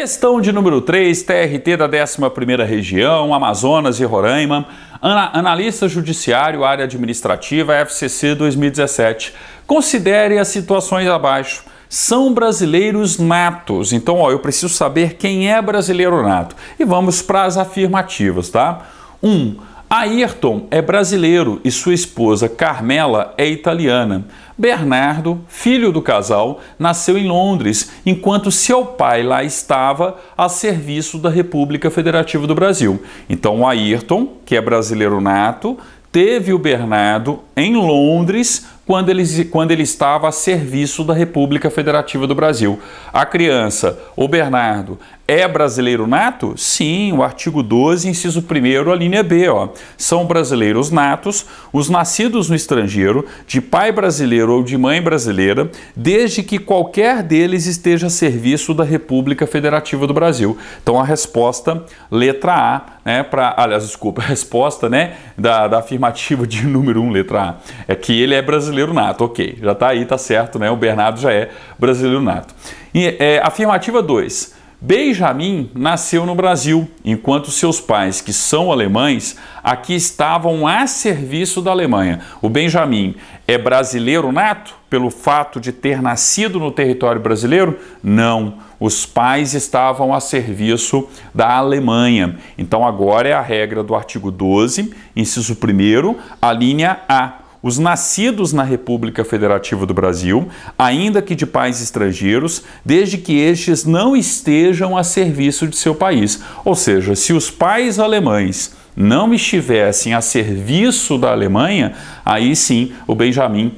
Questão de número 3, TRT da 11ª Região, Amazonas e Roraima, analista judiciário, área administrativa, FCC 2017. Considere as situações abaixo. São brasileiros natos, então ó, eu preciso saber quem é brasileiro nato. E vamos para as afirmativas, tá? 1. Um, Ayrton é brasileiro e sua esposa Carmela é italiana. Bernardo, filho do casal, nasceu em Londres, enquanto seu pai lá estava a serviço da República Federativa do Brasil. Então, Ayrton, que é brasileiro nato, teve o Bernardo em Londres quando ele, quando ele estava a serviço da República Federativa do Brasil. A criança, o Bernardo, é brasileiro nato? Sim, o artigo 12, inciso 1, a linha B. Ó. São brasileiros natos os nascidos no estrangeiro, de pai brasileiro ou de mãe brasileira, desde que qualquer deles esteja a serviço da República Federativa do Brasil. Então a resposta, letra A, né, para. Aliás, desculpa, a resposta né, da, da afirmativa de número 1, letra A, é que ele é brasileiro brasileiro nato, ok. Já está aí, está certo, né? O Bernardo já é brasileiro nato. E, é, afirmativa 2. Benjamin nasceu no Brasil, enquanto seus pais, que são alemães, aqui estavam a serviço da Alemanha. O Benjamin é brasileiro nato pelo fato de ter nascido no território brasileiro? Não. Os pais estavam a serviço da Alemanha. Então agora é a regra do artigo 12, inciso 1, a linha A os nascidos na República Federativa do Brasil, ainda que de pais estrangeiros, desde que estes não estejam a serviço de seu país. Ou seja, se os pais alemães não estivessem a serviço da Alemanha, aí sim o Benjamin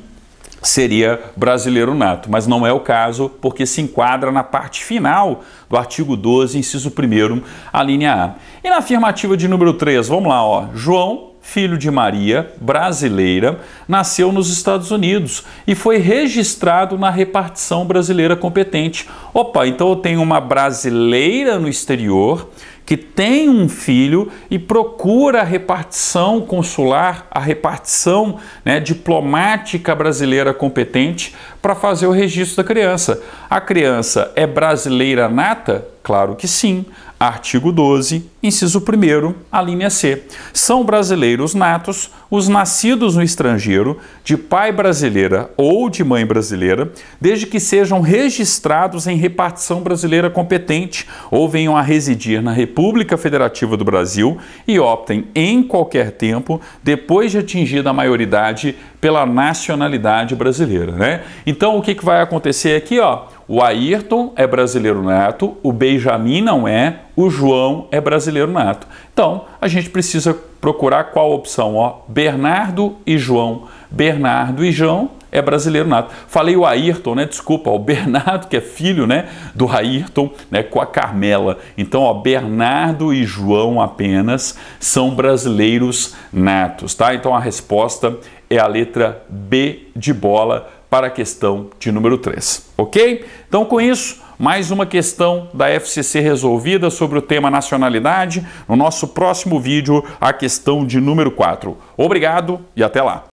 seria brasileiro nato, mas não é o caso porque se enquadra na parte final do artigo 12, inciso 1, a linha A. E na afirmativa de número 3, vamos lá, ó, João filho de Maria, brasileira, nasceu nos Estados Unidos e foi registrado na repartição brasileira competente. Opa, então eu tenho uma brasileira no exterior que tem um filho e procura a repartição consular, a repartição né, diplomática brasileira competente para fazer o registro da criança. A criança é brasileira nata? Claro que sim. Artigo 12, Inciso 1, a linha C. São brasileiros natos os nascidos no estrangeiro, de pai brasileira ou de mãe brasileira, desde que sejam registrados em repartição brasileira competente ou venham a residir na República Federativa do Brasil e optem em qualquer tempo, depois de atingida a maioridade, pela nacionalidade brasileira. Né? Então, o que, que vai acontecer aqui? Ó? O Ayrton é brasileiro nato, o Benjamin não é, o João é brasileiro brasileiro nato. Então, a gente precisa procurar qual opção, ó. Bernardo e João. Bernardo e João é brasileiro nato. Falei o Ayrton, né? Desculpa, o Bernardo, que é filho, né, do Ayrton, né, com a Carmela. Então, ó, Bernardo e João apenas são brasileiros natos, tá? Então a resposta é a letra B de bola para a questão de número 3, ok? Então, com isso, mais uma questão da FCC resolvida sobre o tema nacionalidade. No nosso próximo vídeo, a questão de número 4. Obrigado e até lá!